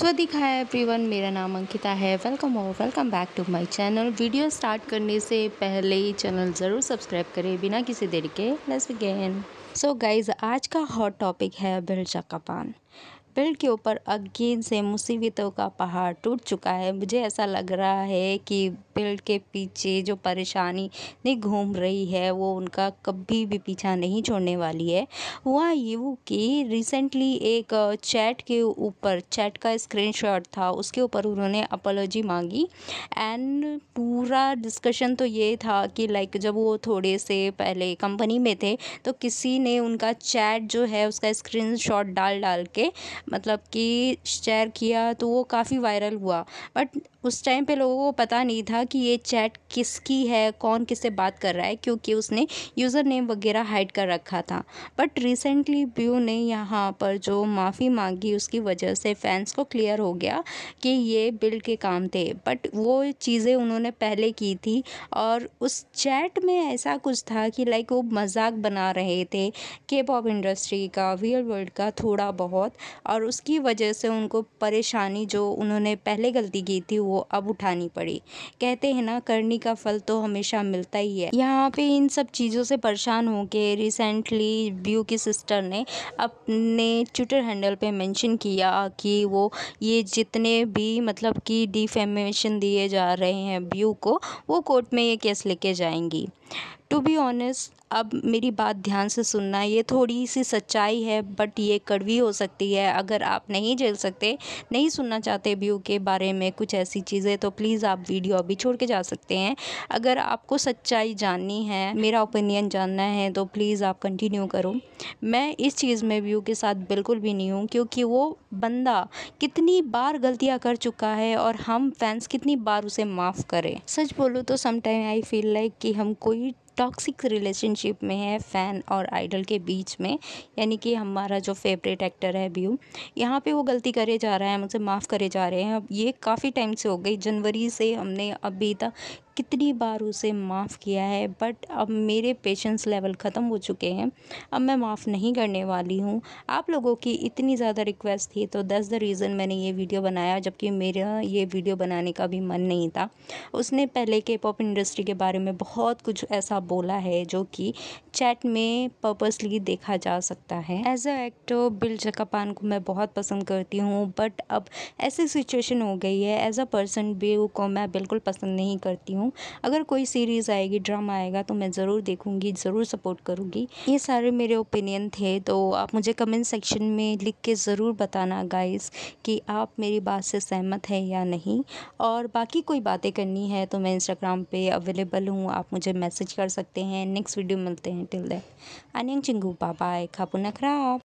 स्वादिक है एवरीवन मेरा नाम अंकिता है वेलकम और welcome back to my channel video start करने से पहले ही चैनल ज़रूर सब्सक्राइब करें बिना किसी देर के लेट्स बिगिन सो गाइस आज का हॉट टॉपिक है बिरजा का पान पेड़ के ऊपर अगेन से मुसीबतों का पहाड़ टूट चुका है मुझे ऐसा लग रहा है कि पेड़ के पीछे जो परेशानी नहीं घूम रही है वो उनका कभी भी पीछा नहीं छोड़ने वाली है हुआ वो कि रिसेंटली एक चैट के ऊपर चैट का स्क्रीनशॉट था उसके ऊपर उन्होंने अपोलॉजी मांगी एंड पूरा डिस्कशन तो ये था कि लाइक जब वो थोड़े से पहले कंपनी में थे तो किसी ने उनका चैट जो है उसका स्क्रीन डाल डाल के मतलब कि शेयर किया तो वो काफ़ी वायरल हुआ बट उस टाइम पे लोगों को पता नहीं था कि ये चैट किसकी है कौन किससे बात कर रहा है क्योंकि उसने यूज़र नेम वगैरह हाइड कर रखा था बट रिसेंटली ब्यू ने यहाँ पर जो माफ़ी मांगी उसकी वजह से फैंस को क्लियर हो गया कि ये बिल्ड के काम थे बट वो चीज़ें उन्होंने पहले की थी और उस चैट में ऐसा कुछ था कि लाइक वो मजाक बना रहे थे के पॉप इंडस्ट्री का रियल वर्ल्ड का थोड़ा बहुत और उसकी वजह से उनको परेशानी जो उन्होंने पहले गलती की थी वो अब उठानी पड़ी कहते हैं ना करनी का फल तो हमेशा मिलता ही है यहाँ पे इन सब चीज़ों से परेशान होकर रिसेंटली व्यू की सिस्टर ने अपने ट्विटर हैंडल पे मेंशन किया कि वो ये जितने भी मतलब कि डिफेमेशन दिए जा रहे हैं व्यू को वो कोर्ट में ये केस लेके जाएंगी टू बी ऑनेस्ट अब मेरी बात ध्यान से सुनना ये थोड़ी सी सच्चाई है बट ये कड़वी हो सकती है अगर आप नहीं झेल सकते नहीं सुनना चाहते व्यू के बारे में कुछ ऐसी चीज़ें तो प्लीज़ आप वीडियो अभी छोड़ के जा सकते हैं अगर आपको सच्चाई जाननी है मेरा ओपिनियन जानना है तो प्लीज़ आप कंटिन्यू करो मैं इस चीज़ में व्यू के साथ बिल्कुल भी नहीं हूँ क्योंकि वो बंदा कितनी बार गलतियाँ कर चुका है और हम फैंस कितनी बार उसे माफ़ करें सच बोलूँ तो समटाइम आई फील लाइक कि हम कोई टॉक्सिक रिलेशनशिप में है फ़ैन और आइडल के बीच में यानी कि हमारा जो फेवरेट एक्टर है व्यू यहाँ पे वो गलती करे जा रहा है मुझे माफ़ करे जा रहे हैं अब ये काफ़ी टाइम से हो गई जनवरी से हमने अभी तक कितनी बार उसे माफ़ किया है बट अब मेरे पेशेंस लेवल ख़त्म हो चुके हैं अब मैं माफ़ नहीं करने वाली हूँ आप लोगों की इतनी ज़्यादा रिक्वेस्ट थी तो दस द रीज़न मैंने ये वीडियो बनाया जबकि मेरा ये वीडियो बनाने का भी मन नहीं था उसने पहले के पॉप इंडस्ट्री के बारे में बहुत कुछ ऐसा बोला है जो कि चैट में पर्पसली देखा जा सकता है एज अ एक्टर बिल जकापान को मैं बहुत पसंद करती हूँ बट अब ऐसी सिचुएशन हो गई है एज अ पर्सन बिल को मैं बिल्कुल पसंद नहीं करती हूँ हूँ अगर कोई सीरीज़ आएगी ड्रामा आएगा तो मैं ज़रूर देखूँगी ज़रूर सपोर्ट करूँगी ये सारे मेरे ओपिनियन थे तो आप मुझे कमेंट सेक्शन में लिख के ज़रूर बताना गाइस कि आप मेरी बात से सहमत हैं या नहीं और बाकी कोई बातें करनी है तो मैं इंस्टाग्राम पर अवेलेबल हूँ आप मुझे मैसेज कर सकते हैं नेक्स्ट वीडियो मिलते हैं टिल दैन अनियंग चिंगू बाय खापू नखरा